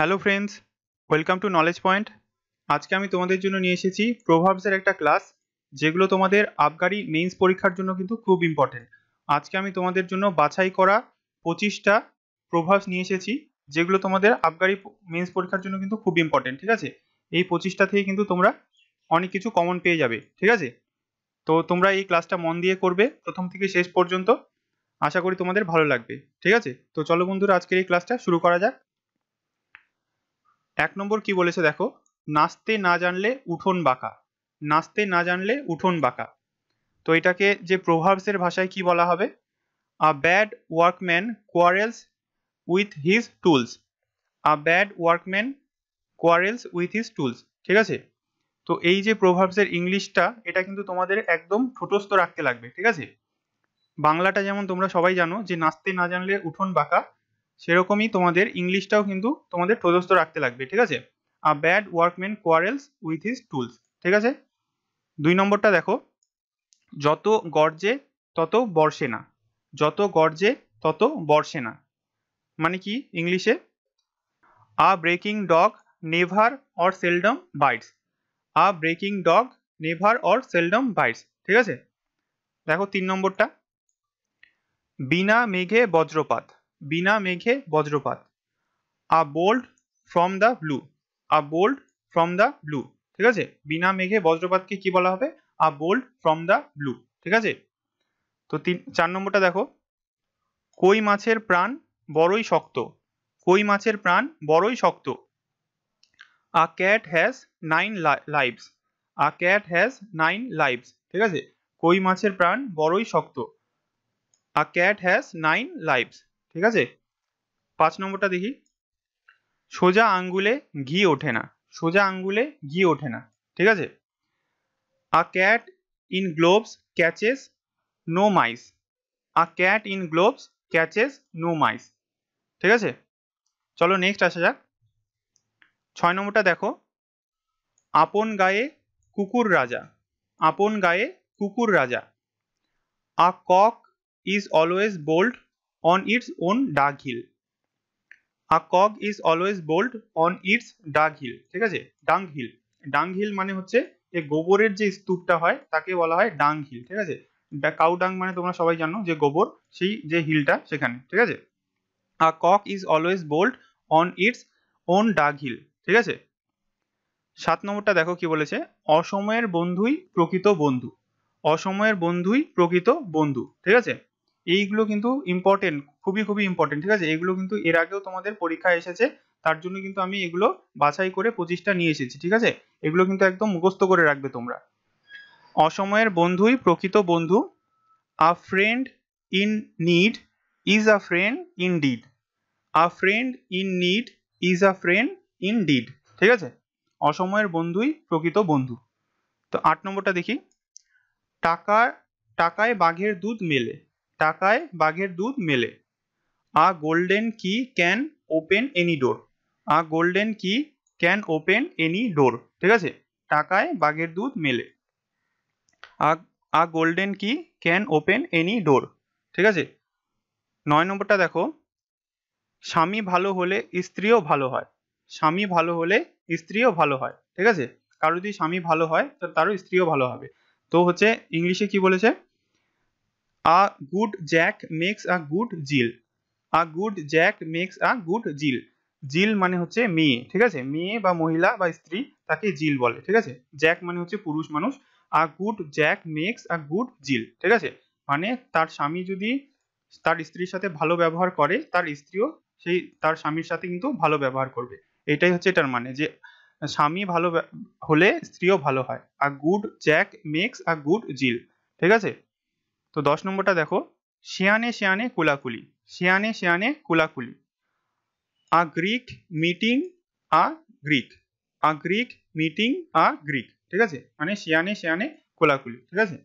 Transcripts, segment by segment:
Hello friends welcome to knowledge point আজকে আমি তোমাদের জন্য নিয়ে এসেছি প্রভাবসের একটা ক্লাস যেগুলো তোমাদের আবগারি মেইনস পরীক্ষার জন্য কিন্তু খুব ইম্পর্টেন্ট আজকে আমি তোমাদের জন্য বাছাই করা পঁচিশটা প্রভাবস নিয়ে এসেছি যেগুলো তোমাদের আবগারি মেন্স পরীক্ষার জন্য কিন্তু খুব ইম্পর্টেন্ট ঠিক আছে এই পঁচিশটা থেকে কিন্তু তোমরা অনেক কিছু কমন পেয়ে যাবে ঠিক আছে তো তোমরা এই ক্লাসটা মন দিয়ে করবে প্রথম থেকে শেষ পর্যন্ত আশা করি তোমাদের ভালো লাগবে ঠিক আছে তো চলো বন্ধুরা আজকের এই ক্লাসটা শুরু করা যাক এক নম্বর কি বলেছে দেখো নাচতে না জানলে উঠোন বাঁকা নাচতে না জানলে উঠোন বাঁকা তো এটাকে যে প্রভাবসের ভাষায় কি বলা হবে a bad workman quarrels with his tools a bad workman quarrels with his tools ঠিক আছে তো এই যে প্রভাবসের ইংলিশটা এটা কিন্তু তোমাদের একদম ঠোটস্থ রাখতে লাগবে ঠিক আছে বাংলাটা যেমন তোমরা সবাই জানো যে নাচতে না জানলে উঠোন বাঁকা সেরকমই তোমাদের ইংলিশটাও কিন্তু তোমাদের প্রদস্ত রাখতে লাগবে ঠিক আছে a bad workman quarrels with his tools ঠিক আছে দুই নম্বরটা দেখো যত গর্জে তত বর্ষে না যত গর্জে তত বর্ষে না মানে কি ইংলিশে a barking dog never or seldom bites a barking dog never or seldom bites ঠিক আছে দেখো তিন নম্বরটা বিনা মেঘে বজ্রপাত বিনা মেঘে বজ্রপাত a bolt from the blue a bolt from the blue ঠিক আছে বিনা মেঘে বজ্রপাতকে কি বলা হবে a bolt from the blue ঠিক আছে তো তিন চার নম্বরটা দেখো কই মাছের প্রাণ বড়ই শক্ত কই মাছের প্রাণ বড়ই শক্ত a cat has nine lives a cat has nine lives ঠিক আছে কই মাছের প্রাণ বড়ই শক্ত a cat has nine lives ঠিক আছে পাঁচ নম্বরটা দেখি সোজা আঙ্গুলে ঘি ওঠে না সোজা আঙ্গুলে ঘি ওঠে না ঠিক আছে a cat in gloves catches no mice a cat in gloves catches no mice ঠিক আছে চলো নেক্সট আসা যাক ছয় নম্বরটা দেখো আপন গায়ে কুকুর রাজা আপন গায়ে কুকুর রাজা a cock is always bold on its own dark hill. A cog is always bold on its dark hill ঠিক আছে ডাং হিল ডাং হিল মানে হচ্ছে এই গোবরের যে স্তূপটা হয় তাকে বলা হয় ডাং হিল ঠিক আছে কাউ ডাং মানে তোমরা সবাই জানো যে গোবর সেই যে হিলটা সেখানে ঠিক আছে a cock is always bold on its own dunghill ঠিক আছে সাত নম্বরটা দেখো কি বলেছে অসময়ের বন্ধুই প্রকৃত বন্ধু অসময়ের বন্ধুই প্রকৃত বন্ধু ঠিক আছে এইগুলো কিন্তু ইম্পর্টেন্ট খুবই খুবই ইম্পর্টেন্ট ঠিক আছে এগুলো কিন্তু এর আগেও তোমাদের পরীক্ষা এসেছে তার জন্য কিন্তু আমি এগুলো বাছাই করে পঁচিশটা নিয়ে এসেছি ঠিক আছে এগুলো কিন্তু একদম মুখস্থ করে রাখবে তোমরা অসময়ের বন্ধুই প্রকৃত বন্ধু a friend in need is a friend in deed a friend in need is a friend in deed ঠিক আছে অসময়ের বন্ধুই প্রকৃত বন্ধু তো আট নম্বরটা দেখি টাকা টাকায় বাঘের দুধ মেলে টাকায় বাঘের দুধ মেলে a golden key can open any door a golden key can open any door ঠিক আছে টাকায় বাঘের দুধ মেলে a golden key can open any door ঠিক আছে নয় নম্বরটা দেখো স্বামী ভালো হলে স্ত্রীও ভালো হয় স্বামী ভালো হলে স্ত্রীও ভালো হয় ঠিক আছে কারো যদি স্বামী ভালো হয় তো তারও স্ত্রীও ভালো হবে তো হচ্ছে ইংলিশে কি বলেছে A good jack makes a good jill. A good jack makes a good jill. জিল মানে হচ্ছে মেয়ে ঠিক আছে মেয়ে বা মহিলা বা স্ত্রী তাকে জিল বলে ঠিক আছে জ্যাক মানে হচ্ছে পুরুষ মানুষ a good Jack makes a good Jill ঠিক আছে মানে তার স্বামী যদি তার স্ত্রীর সাথে ভালো ব্যবহার করে তার স্ত্রীও সেই তার স্বামীর সাথে কিন্তু ভালো ব্যবহার করবে এটাই হচ্ছে এটার মানে যে স্বামী ভালো হলে স্ত্রীও ভালো হয় a good Jack makes a good Jill ঠিক আছে তো দশ নম্বরটা দেখো শিয়ানে শিয়ানে কুলাকুলি শিয়ানে শিয়ানে কুলাকুলি a Greek meeting a Greek a Greek meeting a Greek ঠিক আছে মানে শিয়ানে শিয়ানে কোলাকুলি ঠিক আছে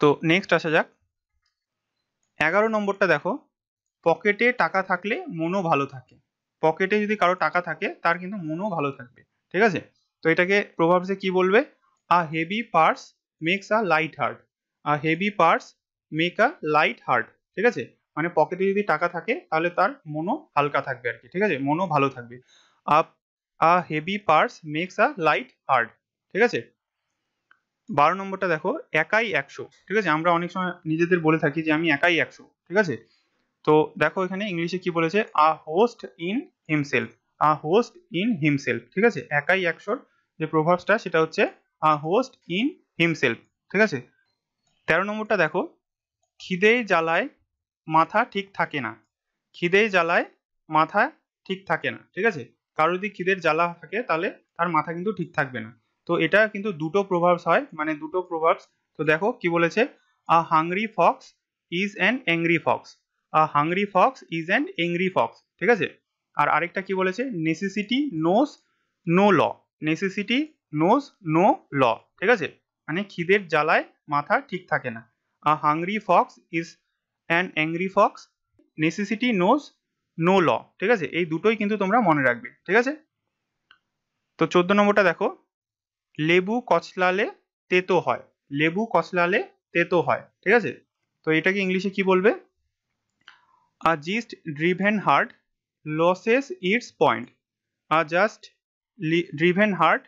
তো নেক্সট আসা যাক এগারো নম্বরটা দেখো পকেটে টাকা থাকলে মনও ভালো থাকে পকেটে যদি কারো টাকা থাকে তার কিন্তু মনও ভালো থাকবে ঠিক আছে তো এটাকে প্রভাবসে কি বলবে a heavy purse makes a light heart আর heavy purse make a light heart ঠিক আছে মানে পকেটে যদি টাকা থাকে তাহলে তার মনও হালকা থাকবে আর কি ঠিক আছে মনও ভালো থাকবে a heavy purse makes a light heart ঠিক আছে বারো নম্বরটা দেখো একাই একশো ঠিক আছে আমরা অনেক সময় নিজেদের বলে থাকি যে আমি একাই একশো ঠিক আছে তো দেখো এখানে ইংলিশে কি বলেছে a host in himself a host in himself ঠিক আছে একাই একশোর যে প্রভাবসটা সেটা হচ্ছে আ হোস্ট ইন হিমসেলফ ঠিক আছে তেরো নম্বরটা দেখো খিদেই জ্বালায় মাথা ঠিক থাকে না খিদেই জ্বালায় মাথা ঠিক থাকে না ঠিক আছে কারো যদি খিদের জ্বালা থাকে তাহলে তার মাথা কিন্তু ঠিক থাকবে না তো এটা কিন্তু দুটো প্রভাবস হয় মানে দুটো প্রভাবস তো দেখো কি বলেছে a hungry fox is an angry fox a hungry fox is an angry fox ঠিক আছে আর আরেকটা কি বলেছে necessity knows no law necessity knows no law ঠিক আছে মানে খিদের জ্বালায় মাথা ঠিক থাকে না a hungry fox is an angry fox necessity knows no law ঠিক আছে এই দুটোই কিন্তু তোমরা মনে রাখবে ঠিক আছে তো চোদ্দ নম্বরটা দেখো লেবু কচলালে তেতো হয় লেবু কচলালে তেতো হয় ঠিক আছে তো এটাকে ইংলিশে কি বলবে a jest driven hard loses its point a jest driven hard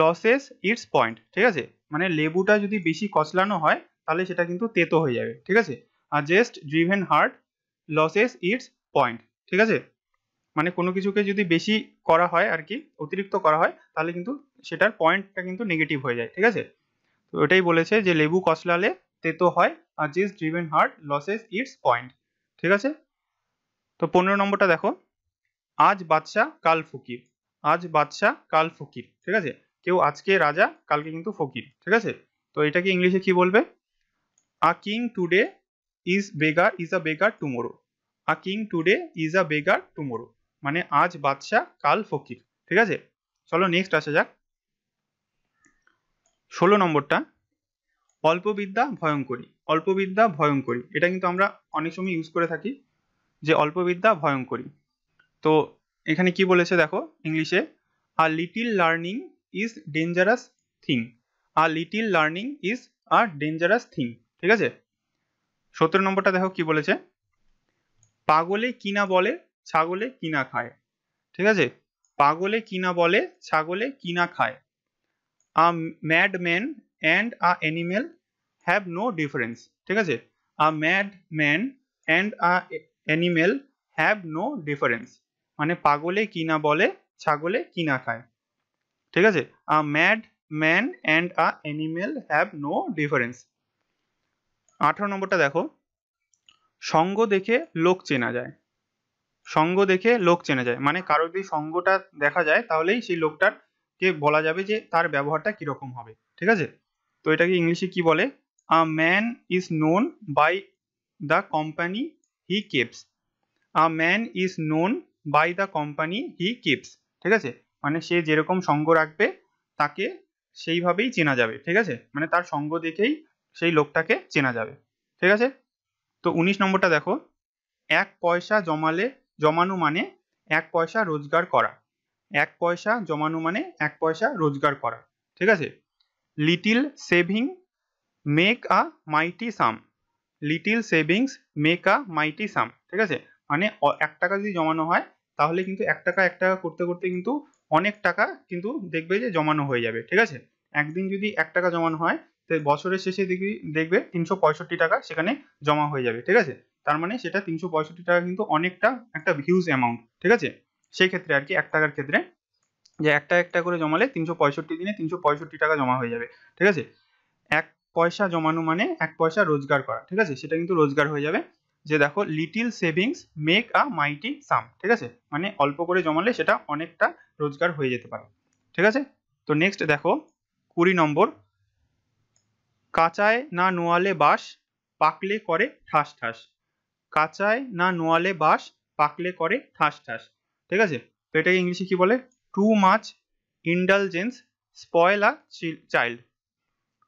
loses its point ঠিক আছে মানে লেবুটা যদি বেশি কচলানো হয় তাহলে সেটা কিন্তু তেতো হয়ে যাবে ঠিক আছে আর jest driven hard loses its point ঠিক আছে মানে কোনো কিছুকে যদি বেশি করা হয় আর কি অতিরিক্ত করা হয় তাহলে কিন্তু সেটার পয়েন্টটা কিন্তু নেগেটিভ হয়ে যায় ঠিক আছে তো এটাই বলেছে যে লেবু কচলালে তেতো হয় আর jest driven hard loses its point ঠিক আছে তো পনেরো নম্বরটা দেখো আজ বাদশাহ কাল ফকির আজ বাদশাহ কাল ফকির ঠিক আছে কেউ আজকে রাজা কালকে কিন্তু ফকির ঠিক আছে তো এটাকে ইংলিশে কি বলবে a king today is beggar is a beggar tomorrow a king today is a beggar tomorrow মানে আজ বাদশাহ কাল ফকির ঠিক আছে চলো নেক্সট আসা যাক ষোলো নম্বরটা অল্পবিদ্যা ভয়ঙ্করী অল্পবিদ্যা ভয়ঙ্করী এটা কিন্তু আমরা অনেক সময় ইউজ করে থাকি যে অল্পবিদ্যা ভয়ঙ্করী তো এখানে কি বলেছে দেখো ইংলিশে a little learning is dangerous thing a little learning is a dangerous thing ঠিক আছে সতেরো নম্বরটা দেখো কি বলেছে পাগলে কিনা বলে ছাগলে কিনা খায় ঠিক আছে পাগলে কিনা বলে ছাগলে কিনা খায় a mad man and a animal have no difference ঠিক আছে a mad man and a animal have no difference মানে পাগলে কিনা বলে ছাগলে কিনা খায় ঠিক আছে a mad man and a animal have no difference আঠারো নম্বরটা দেখো সঙ্গ দেখে লোক চেনা যায় সঙ্গ দেখে লোক চেনা যায় মানে কারো যদি সঙ্গটা দেখা যায় তাহলেই সেই লোকটার কে বলা যাবে যে তার ব্যবহারটা কিরকম হবে ঠিক আছে তো এটাকে ইংলিশে কি বলে a man is known by the company he keeps a man is known by the company he keeps ঠিক আছে মানে সে যেরকম সঙ্গ রাখবে তাকে সেইভাবেই চেনা যাবে ঠিক আছে মানে তার সঙ্গ দেখেই সেই লোকটাকে চেনা যাবে ঠিক আছে তো উনিশ নম্বরটা দেখো এক পয়সা জমালে জমানো মানে এক পয়সা রোজগার করা এক পয়সা জমানো মানে এক পয়সা রোজগার করা ঠিক আছে little saving make a mighty sum little savings make a mighty sum ঠিক আছে মানে এক টাকা যদি জমানো হয় তাহলে কিন্তু এক টাকা এক টাকা করতে করতে কিন্তু অনেক টাকা কিন্তু দেখবে যে জমানো হয়ে যাবে ঠিক আছে একদিন যদি এক টাকা জমানো হয় তো বছরের শেষে দেখবি দেখবে তিনশো পঁয়ষট্টি টাকা সেখানে জমা হয়ে যাবে ঠিক আছে তার মানে সেটা তিনশো পঁয়ষট্টি টাকা কিন্তু অনেকটা একটা হিউজ অ্যামাউন্ট ঠিক আছে সেই ক্ষেত্রে আর কি এক টাকার ক্ষেত্রে যে একটা একটা করে জমালে তিনশো পঁয়ষট্টি দিনে তিনশো পঁয়ষট্টি টাকা জমা হয়ে যাবে ঠিক আছে এক পয়সা জমানো মানে এক পয়সা রোজগার করা ঠিক আছে সেটা কিন্তু রোজগার হয়ে যাবে যে দেখো little savings make a mighty sum ঠিক আছে মানে অল্প করে জমালে সেটা অনেকটা রোজগার হয়ে যেতে পারে ঠিক আছে তো নেক্সট দেখো কুড়ি নম্বর কাঁচায় না নোয়ালে বাস পাকলে করে ঠাস ঠাস কাঁচায় না নোয়ালে বাস পাকলে করে ঠাস ঠাস ঠিক আছে তো এটাকে ইংলিশে কি বলে too much indulgence spoils a child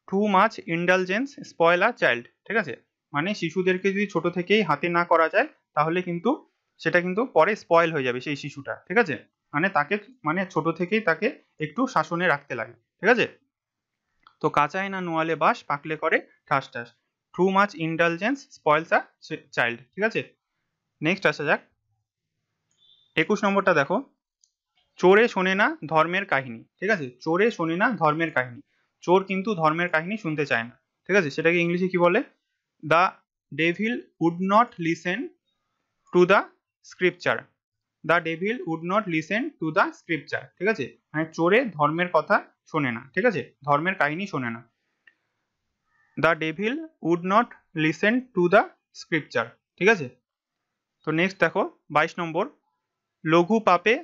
too much indulgence spoils a child ঠিক আছে মানে শিশুদেরকে যদি ছোট থেকেই হাতে না করা যায় তাহলে কিন্তু সেটা কিন্তু পরে স্পয়েল হয়ে যাবে সেই শিশুটা ঠিক আছে মানে তাকে মানে ছোট থেকেই তাকে একটু শাসনে রাখতে লাগে ঠিক আছে তো কাঁচায় না নোয়ালে বাস পাকলে করে ঠাস ঠাস too much intelligence spoils a child ঠিক আছে নেক্সট আসা যাক একুশ নম্বরটা দেখো চোরে শোনে না ধর্মের কাহিনী ঠিক আছে চোরে শোনে না ধর্মের কাহিনী চোর কিন্তু ধর্মের কাহিনী শুনতে চায় না ঠিক আছে সেটাকে ইংলিশে কি বলে the devil would not listen to the scripture the devil would not listen to the scripture ঠিক আছে মানে চোরে ধর্মের কথা শোনে না ঠিক আছে ধর্মের কাহিনী শোনে না the devil would not listen to the scripture ঠিক আছে তো নেক্সট দেখো বাইশ নম্বর লঘু পাপে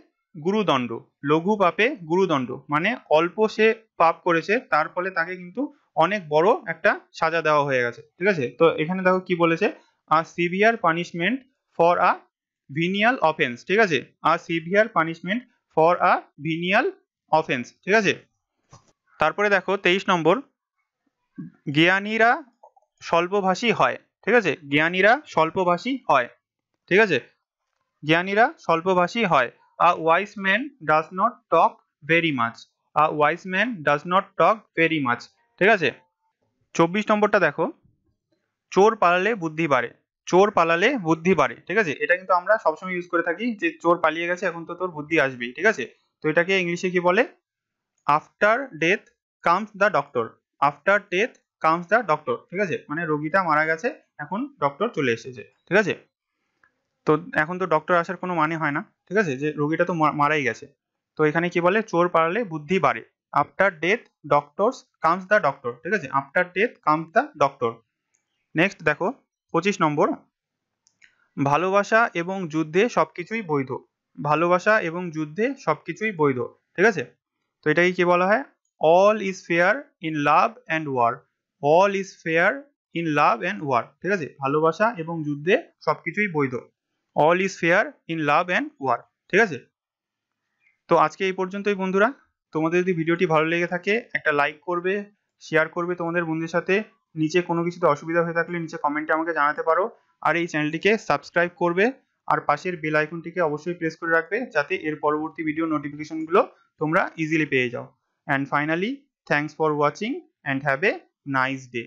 গুরুদণ্ড লঘু পাপে গুরুদণ্ড মানে অল্প সে পাপ করেছে তার ফলে তাকে কিন্তু অনেক বড় একটা সাজা দেওয়া হয়ে গেছে ঠিক আছে তো এখানে দেখো কি বলেছে আর severe punishment for a venial offence ঠিক আছে আর severe punishment for a venial offence ঠিক আছে তারপরে দেখো তেইশ নম্বর জ্ঞানীরা স্বল্পভাষী হয় ঠিক আছে জ্ঞানীরা স্বল্পভাষী হয় ঠিক আছে জ্ঞানীরা স্বল্পভাষী হয় a wise man does not talk very much a wise man does not talk very much ঠিক আছে চব্বিশ নম্বরটা দেখো চোর পালালে বুদ্ধি বাড়ে চোর পালালে বুদ্ধি বাড়ে ঠিক আছে এটা কিন্তু আমরা সবসময় ইউজ করে থাকি যে চোর পালিয়ে গেছে এখন তো তোর বুদ্ধি আসবেই ঠিক আছে তো এটাকে ইংলিশে কি বলে after death comes the doctor after death comes the doctor ঠিক আছে মানে রোগীটা মারা গেছে এখন ডক্টর চলে এসেছে ঠিক আছে তো এখন তো ডক্টর আসার কোনো মানে হয় না ঠিক আছে যে রোগীটা তো মারাই গেছে তো এখানে কি বলে চোর পালালে বুদ্ধি বাড়ে after death doctors comes the doctor ঠিক আছে after death comes the doctor next দেখো পঁচিশ নম্বর ভালোবাসা এবং যুদ্ধে সব কিছুই বৈধ ভালোবাসা এবং যুদ্ধে সবকিছুই বৈধ ঠিক আছে তো এটাকে কি বলা হয় all is fair in love and war all is fair in love and war ঠিক আছে ভালোবাসা এবং যুদ্ধে সব কিছুই বৈধ all is fair in love and war ঠিক আছে তো আজকে এই পর্যন্তই বন্ধুরা তোমাদের যদি ভিডিওটি ভালো লেগে থাকে একটা লাইক করবে শেয়ার করবে তোমাদের বন্ধুদের সাথে নিচে কোনো কিছুতে অসুবিধা হয়ে থাকলে নিচে কমেন্টে আমাকে জানাতে পারো আর এই চ্যানেলটিকে সাবস্ক্রাইব করবে আর পাশের বেল আইকনটিকে অবশ্যই প্রেস করে রাখবে যাতে এর পরবর্তী ভিডিও নোটিফিকেশনগুলো তোমরা ইজিলি পেয়ে যাও and finally thanks for watching and have a nice day